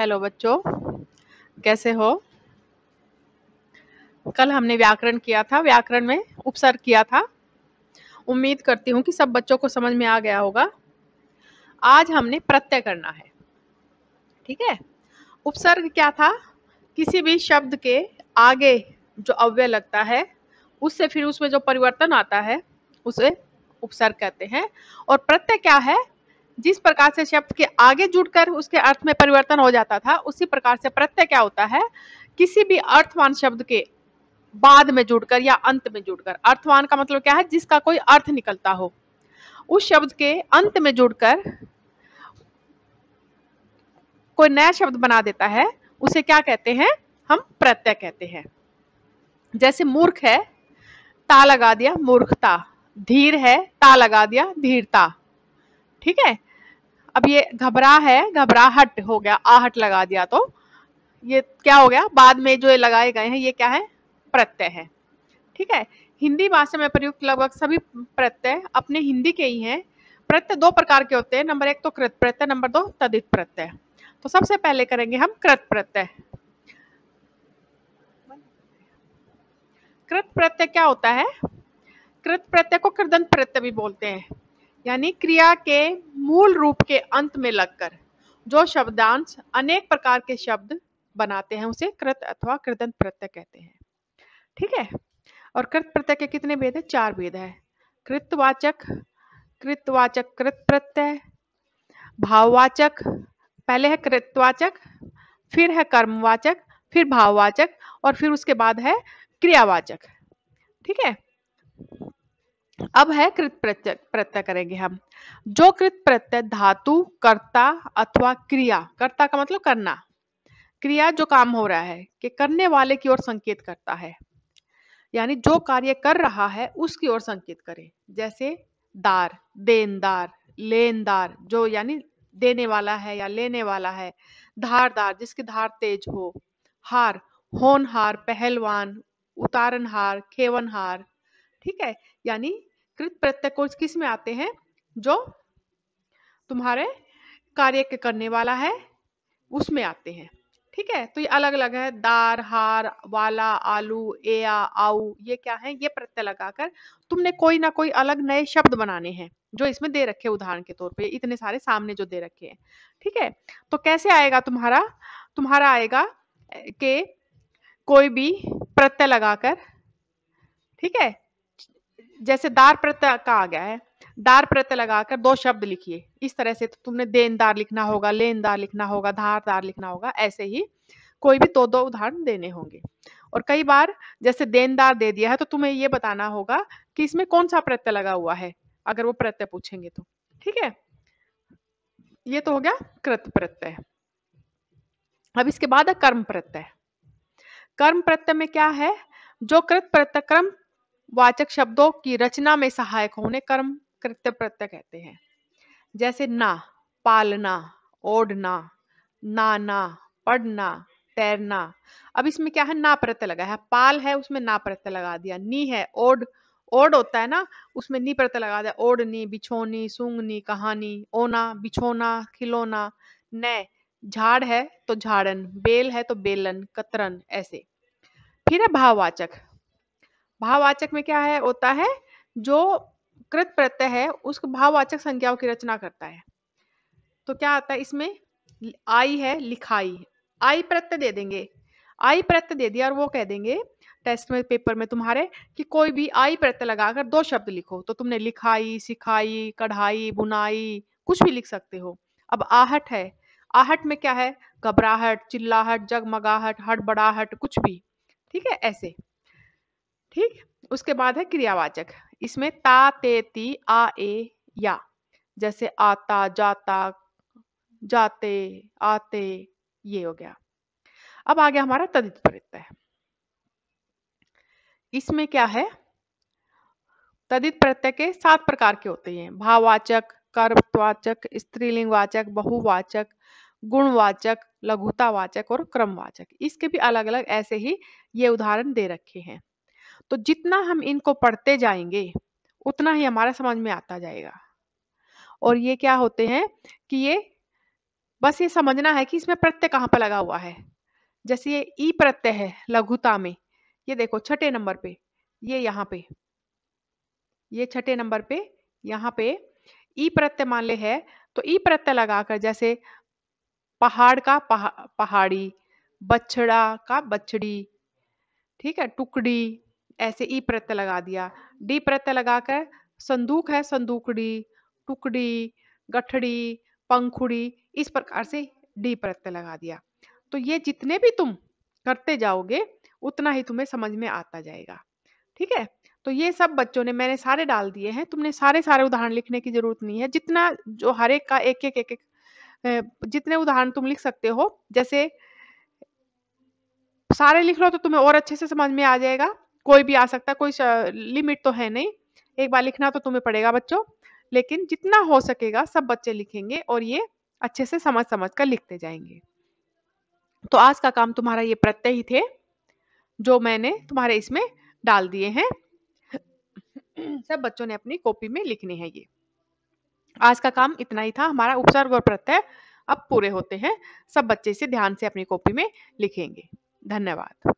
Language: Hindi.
हेलो बच्चों कैसे हो कल हमने व्याकरण किया था व्याकरण में उपसर्ग किया था उम्मीद करती हूँ कि सब बच्चों को समझ में आ गया होगा आज हमने प्रत्यय करना है ठीक है उपसर्ग क्या था किसी भी शब्द के आगे जो अव्यय लगता है उससे फिर उसमें जो परिवर्तन आता है उसे उपसर्ग कहते हैं और प्रत्यय क्या है जिस प्रकार से शब्द के आगे जुड़कर उसके अर्थ में परिवर्तन हो जाता था उसी प्रकार से प्रत्यय क्या होता है किसी भी अर्थवान शब्द के बाद में जुड़कर या अंत में जुड़कर अर्थवान का मतलब क्या है जिसका कोई अर्थ निकलता हो उस शब्द के अंत में जुड़कर कोई नया शब्द बना देता है उसे क्या कहते हैं हम प्रत्यय कहते हैं जैसे मूर्ख है ता लगा दिया मूर्खता धीर है ता लगा दिया धीरता ठीक है अब ये घबरा है घबराहट हो गया आहट लगा दिया तो ये क्या हो गया बाद में जो ये लगाए गए हैं ये क्या है प्रत्यय है ठीक है हिंदी भाषा में प्रयुक्त लगभग सभी प्रत्यय अपने हिंदी के ही हैं प्रत्यय दो प्रकार के होते हैं नंबर एक तो कृत प्रत्यय नंबर दो तदित प्रत्यय तो सबसे पहले करेंगे हम कृत प्रत्यय कृत प्रत्यय क्या होता है कृत प्रत्यय को कृदंत प्रत्यय भी बोलते हैं यानी क्रिया के मूल रूप के अंत में लगकर जो शब्दांश अनेक प्रकार के शब्द बनाते हैं उसे कृत अथवा कृदंत प्रत्यय कहते हैं ठीक है और कृत प्रत्यय के कितने भेद है चार भेद है कृतवाचक कृतवाचक कृत प्रत्यय भाववाचक पहले है कृतवाचक फिर है कर्मवाचक फिर भाववाचक और फिर उसके बाद है क्रियावाचक ठीक है अब है कृत प्रत्यय प्रत्यय करेंगे हम जो कृत प्रत्यय धातु कर्ता अथवा क्रिया कर्ता का मतलब करना क्रिया जो काम हो रहा है कि करने वाले की ओर संकेत करता है यानी जो कार्य कर रहा है उसकी ओर संकेत करे जैसे दार देनदार लेनदार जो यानी देने वाला है या लेने वाला है धारदार जिसकी धार तेज हो हार होनहार पहलवान उतारनहार खेवनहार ठीक है यानी कृत को किस में आते हैं जो तुम्हारे कार्य के करने वाला है उसमें आते हैं ठीक है तो ये अलग अलग है दार हार वाला आलू एया आऊ ये क्या है ये प्रत्यय लगाकर तुमने कोई ना कोई अलग नए शब्द बनाने हैं जो इसमें दे रखे उदाहरण के तौर पे इतने सारे सामने जो दे रखे हैं ठीक है तो कैसे आएगा तुम्हारा तुम्हारा आएगा के कोई भी प्रत्यय लगाकर ठीक है जैसे दार प्रत्यय का आ गया है दार प्रत्यय लगाकर दो शब्द लिखिए इस तरह से तो तुमने देनदार लिखना होगा लेनदार लिखना होगा धारदार लिखना होगा ऐसे ही कोई भी दो दो उदाहरण देने होंगे और कई बार जैसे देनदार दे दिया है तो तुम्हें ये बताना होगा कि इसमें कौन सा प्रत्यय लगा हुआ है अगर वो प्रत्यय पूछेंगे तो ठीक है ये तो हो गया कृत प्रत्यय अब इसके बाद है कर्म प्रत्यय कर्म प्रत्यय में क्या है जो कृत प्रत्यय कर्म वाचक शब्दों की रचना में सहायक होने कर्म कृत्य प्रत्यय कहते हैं जैसे ना पालना ओढ़ना नाना पढ़ना तैरना अब इसमें क्या है ना प्रत्यय लगा है पाल है उसमें ना प्रत्यय लगा दिया नी है ओढ़ ओढ़ होता है ना उसमें नी प्रत्यय लगा दिया ओढ़नी बिछोनी सूंघनी कहानी ओना बिछोना खिलौना न झाड़ है तो झाड़न बेल है तो बेलन कतरन ऐसे फिर है भाववाचक भाववाचक में क्या है होता है जो कृत प्रत्यय है उस भाववाचक संज्ञाओं की रचना करता है तो क्या आता है इसमें आई है लिखाई आई प्रत्यय दे देंगे आई प्रत्यय दे दिया और वो कह देंगे टेस्ट में पेपर में तुम्हारे कि कोई भी आई प्रत्यय लगाकर दो शब्द लिखो तो तुमने लिखाई सिखाई कढ़ाई बुनाई कुछ भी लिख सकते हो अब आहट है आहट में क्या है घबराहट चिल्लाहट जगमगाहट हड़बड़ाहट कुछ भी ठीक है ऐसे ठीक उसके बाद है क्रियावाचक इसमें ता ते ती आ ए या जैसे आता जाता जाते आते ये हो गया अब आ गया हमारा तदित प्रत्यय इसमें क्या है तदित प्रत्यय के सात प्रकार के होते हैं भाववाचक कर्मवाचक स्त्रीलिंगवाचक बहुवाचक गुणवाचक लघुतावाचक और क्रमवाचक इसके भी अलग अलग ऐसे ही ये उदाहरण दे रखे हैं तो जितना हम इनको पढ़ते जाएंगे उतना ही हमारा समझ में आता जाएगा और ये क्या होते हैं कि ये बस ये समझना है कि इसमें प्रत्यय कहाँ पर लगा हुआ है जैसे ये ई प्रत्यय है लघुता में ये देखो छठे नंबर पे ये यहाँ पे ये छठे नंबर पे यहाँ पे ई प्रत्यय मान ले है तो ई प्रत्यय लगाकर जैसे पहाड़ का पहा, पहाड़ी बछड़ा का बछड़ी ठीक है टुकड़ी ऐसे ई प्रत्यय लगा दिया डी प्रत्यय लगाकर संदूक है संदूकड़ी टुकड़ी गठड़ी पंखुड़ी इस प्रकार से डी प्रत्यय लगा दिया तो ये जितने भी तुम करते जाओगे उतना ही तुम्हें समझ में आता जाएगा ठीक है तो ये सब बच्चों ने मैंने सारे डाल दिए हैं तुमने सारे सारे उदाहरण लिखने की जरूरत नहीं है जितना जो हर एक का एक एक एक एक जितने उदाहरण तुम लिख सकते हो जैसे सारे लिख लो तो तुम्हें और अच्छे से समझ में आ जाएगा कोई भी आ सकता है कोई लिमिट तो है नहीं एक बार लिखना तो तुम्हें पड़ेगा बच्चों लेकिन जितना हो सकेगा सब बच्चे लिखेंगे और ये अच्छे से समझ समझ कर लिखते जाएंगे तो आज का काम तुम्हारा ये प्रत्यय ही थे जो मैंने तुम्हारे इसमें डाल दिए हैं सब बच्चों ने अपनी कॉपी में लिखने हैं ये आज का काम इतना ही था हमारा उपसर्ग और प्रत्यय अब पूरे होते हैं सब बच्चे इसे ध्यान से अपनी कॉपी में लिखेंगे धन्यवाद